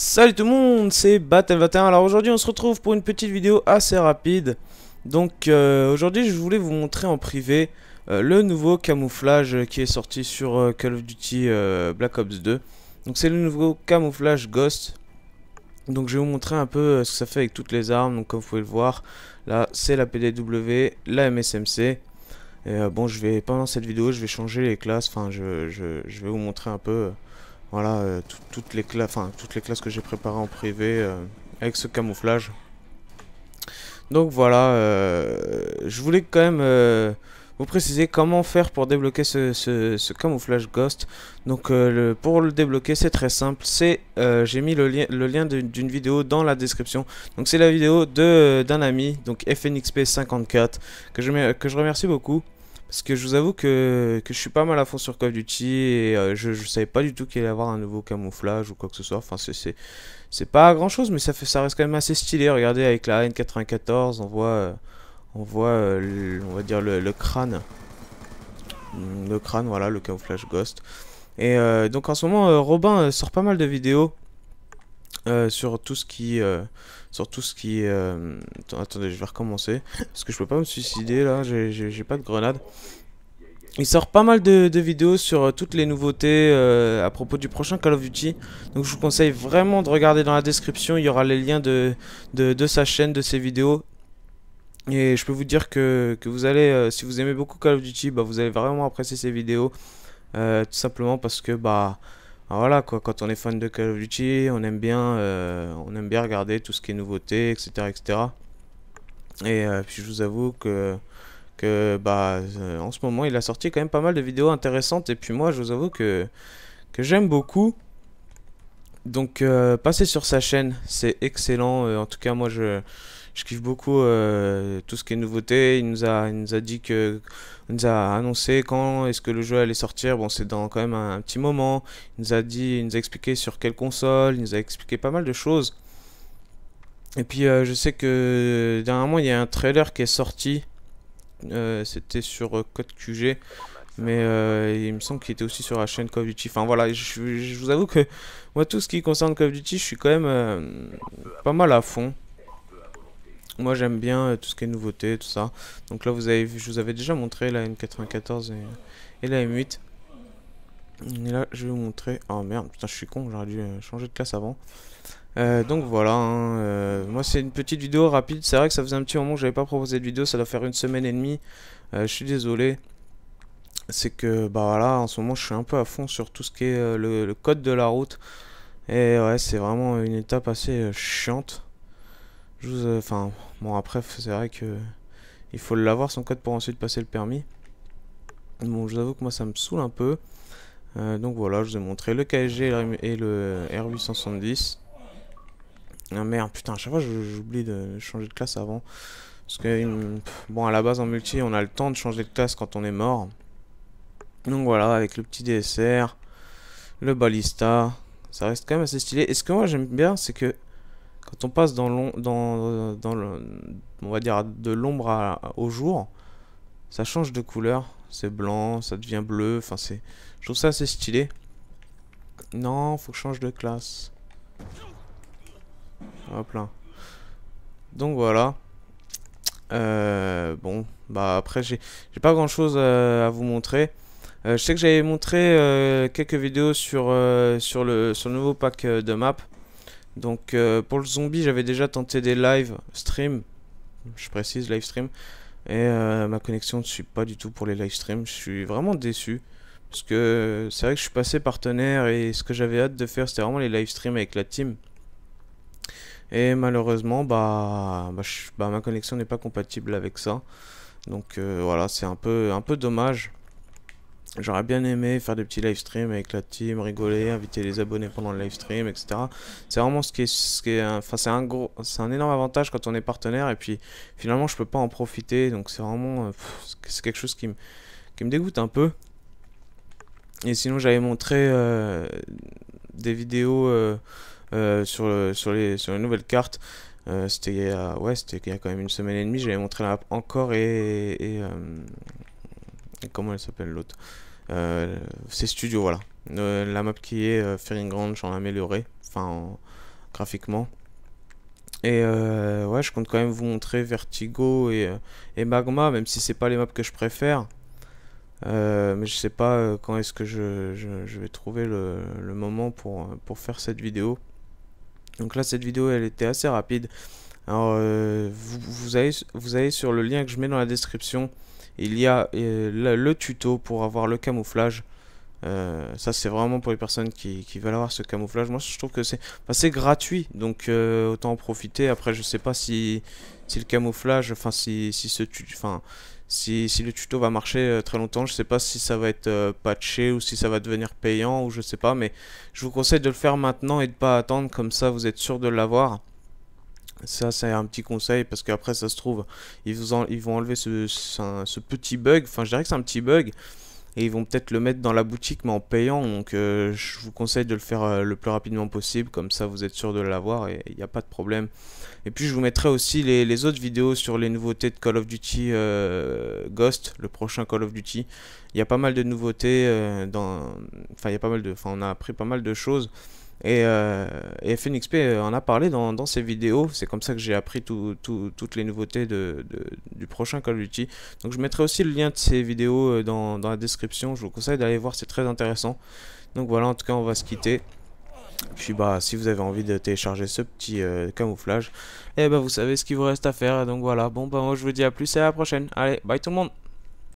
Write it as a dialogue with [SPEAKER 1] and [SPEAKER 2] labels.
[SPEAKER 1] Salut tout le monde, c'est battle 21 Alors aujourd'hui on se retrouve pour une petite vidéo assez rapide. Donc euh, aujourd'hui je voulais vous montrer en privé euh, le nouveau camouflage qui est sorti sur euh, Call of Duty Black Ops 2. Donc c'est le nouveau camouflage Ghost. Donc je vais vous montrer un peu ce que ça fait avec toutes les armes. Donc comme vous pouvez le voir, là c'est la PDW, la MSMC. bon je vais pendant cette vidéo je vais changer les classes, enfin je vais vous montrer un peu voilà, euh, toutes, les enfin, toutes les classes que j'ai préparées en privé euh, avec ce camouflage. Donc voilà, euh, je voulais quand même vous préciser comment faire pour débloquer ce, camouflage Ghost. Donc pour le débloquer, c'est très simple. C'est J'ai mis le, le lien d'une vidéo dans la description. Donc c'est la vidéo d'un ami, donc FNXP54, que je, que je remercie beaucoup. Parce que je vous avoue que, je suis pas mal à fond sur Call of Duty et euh, je, je savais pas du tout qu'il allait y avoir un nouveau camouflage ou quoi que ce soit. Enfin, c'est c'est pas grand chose, mais ça, fait, ça reste quand même assez stylé. Regardez, avec la N94, on voit, euh, on voit euh, on va dire le, crâne. Hmm, le crâne, voilà, le camouflage Ghost. Et donc en ce moment, Robin sort pas mal de vidéos euh, sur tout ce qui. Euh, sur tout ce qui. Euh, attendez, je vais recommencer. Parce que je peux pas me suicider là, j'ai pas de grenade. Il sort pas mal de, vidéos sur toutes les nouveautés à propos du prochain Call of Duty. Donc je vous conseille vraiment de regarder dans la description, il y aura les liens de, de, sa chaîne, de ses vidéos. Et je peux vous dire que, vous allez, si vous aimez beaucoup Call of Duty, bah, vous allez vraiment apprécier ces vidéos. tout simplement parce que bah ah, voilà quoi, quand on est fan de Call of Duty, on aime bien, euh, on aime bien regarder tout ce qui est nouveauté, etc. etc. Et euh, puis je vous avoue que, que bah, euh, en ce moment il a sorti quand même pas mal de vidéos intéressantes et puis moi je vous avoue que, que j'aime beaucoup. Donc passez sur sa chaîne, c'est excellent, en tout cas moi je je kiffe beaucoup euh, tout ce qui est nouveauté. Il nous a, nous a dit que, il nous a annoncé quand est-ce que le jeu allait sortir. Bon, c'est dans quand même un, petit moment. Il nous a dit, il nous a expliqué sur quelle console. Il nous a expliqué pas mal de choses. Et puis euh, je sais que dernièrement il y a un trailer qui est sorti. Euh, c'était sur Code QG. Mais il me semble qu'il était aussi sur la chaîne Call Duty. Enfin voilà, je, vous avoue que moi tout ce qui concerne Call Duty, je suis quand même pas mal à fond. Moi j'aime bien euh, tout ce qui est nouveauté, tout ça. Donc là vous avez vu, je vous avais déjà montré la N94 et, la M8. Et là je vais vous montrer... Oh merde, putain je suis con, j'aurais dû euh, changer de classe avant. Euh, donc voilà, hein, moi c'est une petite vidéo rapide, c'est vrai que ça faisait un petit moment que j'avais pas proposé de vidéo, ça doit faire une semaine et demie, je suis désolé. C'est que bah voilà, en ce moment je suis un peu à fond sur tout ce qui est le code de la route, et ouais c'est vraiment une étape assez chiante. Je euh, Enfin, bon, après, c'est vrai que... Il faut l'avoir son code pour ensuite passer le permis. Bon, je vous avoue que moi, ça me saoule un peu. Euh, donc voilà, je vous ai montré le KSG et le R870. Ah merde, putain, à chaque fois j'oublie de changer de classe avant. Parce que, bon, à la base en multi, on a le temps de changer de classe quand on est mort. Donc voilà, avec le petit DSR, le balista, ça reste quand même assez stylé. Et ce que moi j'aime bien, c'est que quand on passe dans, dans, on va dire de l'ombre au jour, ça change de couleur. C'est blanc, ça devient bleu. Enfin, c'est, je trouve ça assez stylé. Non, faut que je change de classe. Hop là. Donc voilà. Euh, bon, bah après j'ai pas grand chose euh, à, vous montrer. Euh, je sais que j'avais montré quelques vidéos sur, sur, le, nouveau pack de map donc euh, pour le zombie, j'avais déjà tenté des live stream, je précise live stream, et euh, ma connexion ne suit pas du tout pour les live streams. Je suis vraiment déçu parce que c'est vrai que je suis passé partenaire et ce que j'avais hâte de faire, c'était vraiment les live streams avec la team. Et malheureusement, bah, bah, bah ma connexion n'est pas compatible avec ça. Donc euh, voilà, c'est un peu, un peu dommage. J'aurais bien aimé faire des petits live avec la team, rigoler, inviter les abonnés pendant le livestream, etc. C'est vraiment ce qui est, ce qui est, enfin c'est un c'est un énorme avantage quand on est partenaire et puis finalement je peux pas en profiter donc c'est vraiment, euh, c'est quelque chose qui me, me dégoûte un peu. Et sinon j'avais montré euh, des vidéos euh, sur le, sur les, sur les nouvelles cartes. c'était il y a, ouais c'était il y a quand même une semaine et demie. J'avais montré la map encore et, et comment elle s'appelle l'autre. Euh, c'est studio, voilà. Euh, la map qui est euh, Fearing j'en ai amélioré, enfin graphiquement. Et ouais, je compte quand même vous montrer Vertigo et, Magma, même si c'est pas les maps que je préfère. mais je sais pas quand est-ce que je, vais trouver le, moment pour, pour faire cette vidéo. Donc là, cette vidéo, elle était assez rapide. Alors, vous, vous, vous allez sur le lien que je mets dans la description il y a euh, le, tuto pour avoir le camouflage. Euh, ça c'est vraiment pour les personnes qui, veulent avoir ce camouflage. Moi je trouve que c'est enfin, gratuit, donc euh, autant en profiter. Après je sais pas si, si le camouflage, enfin si, si ce enfin si, le tuto va marcher très longtemps. Je sais pas si ça va être patché ou si ça va devenir payant ou je sais pas. Mais je vous conseille de le faire maintenant et de pas attendre comme ça vous êtes sûr de l'avoir. Ça, c'est un petit conseil parce qu'après, ça se trouve, ils, vous ils vont enlever ce, petit bug. Enfin, je dirais que c'est un petit bug. Et ils vont peut-être le mettre dans la boutique, mais en payant. Donc, euh, je vous conseille de le faire euh, le plus rapidement possible. Comme ça, vous êtes sûr de l'avoir et il n'y a pas de problème. Et puis, je vous mettrai aussi les, autres vidéos sur les nouveautés de Call of Duty euh, Ghost, le prochain Call of Duty. Il y a pas mal de nouveautés. dans... Enfin, il y pas mal de... Enfin, on a appris pas mal de choses. Et, FNXP euh, euh, en a parlé dans, ses vidéos, c'est comme ça que j'ai appris toutes les nouveautés du prochain Call of Duty. Donc je mettrai aussi le lien de ces vidéos euh, dans, la description, je vous conseille d'aller voir, c'est très intéressant. Donc voilà, en tout cas on va se quitter. Puis bah si vous avez envie de télécharger ce petit camouflage, et eh bah ben, vous savez ce qu'il vous reste à faire. Donc voilà, bon bah moi je vous dis à plus et à la prochaine. Allez, bye tout le monde